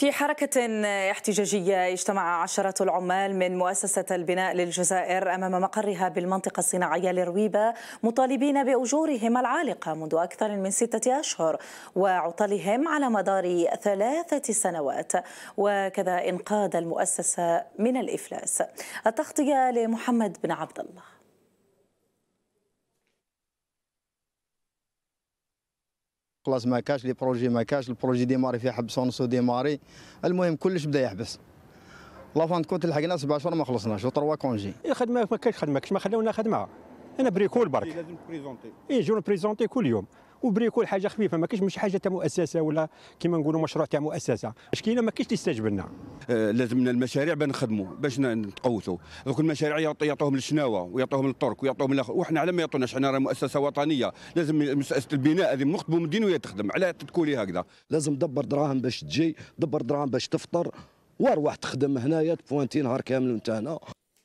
في حركة احتجاجية اجتمع عشرة العمال من مؤسسة البناء للجزائر أمام مقرها بالمنطقة الصناعية لرويبة مطالبين بأجورهم العالقة منذ أكثر من ستة أشهر وعطلهم على مدار ثلاثة سنوات وكذا إنقاذ المؤسسة من الإفلاس التغطية لمحمد بن عبد الله بلاص ما كاش لي بروجي ما كاش البروجي ديماري فيه حبس ونصو ديماري المهم كلش بدا يحبس لا فان كنت لحقنا سبع شهور ما خلصناش وتروا كونجي إيه، خدمه ما كاش خدمه كاش ما خلونا خدمه انا بريكول برك إيه، لازم بريزونتي اي جو بريزونتي كل يوم وبريكول حاجه خفيفه ما كاينش ماشي حاجه تاع مؤسسه ولا كيما نقولوا مشروع تاع مؤسسه اش كاينه ما كاينش تستجب لنا آه، لازمنا المشاريع باش نخدموا باش نتقوسوا دوك المشاريع يعطوهم للشناوه ويعطوهم للطرق ويعطوهم الاخر وحنا على ما يعطوناش حنا راه مؤسسه وطنيه لازم مؤسسه البناء هذه نخطبوا من الدين وهي تخدم على تتكولي هكذا لازم دبر دراهم باش تجي دبر دراهم باش تفطر واروح تخدم هنايا تبوانتي نهار كامل وانت هنا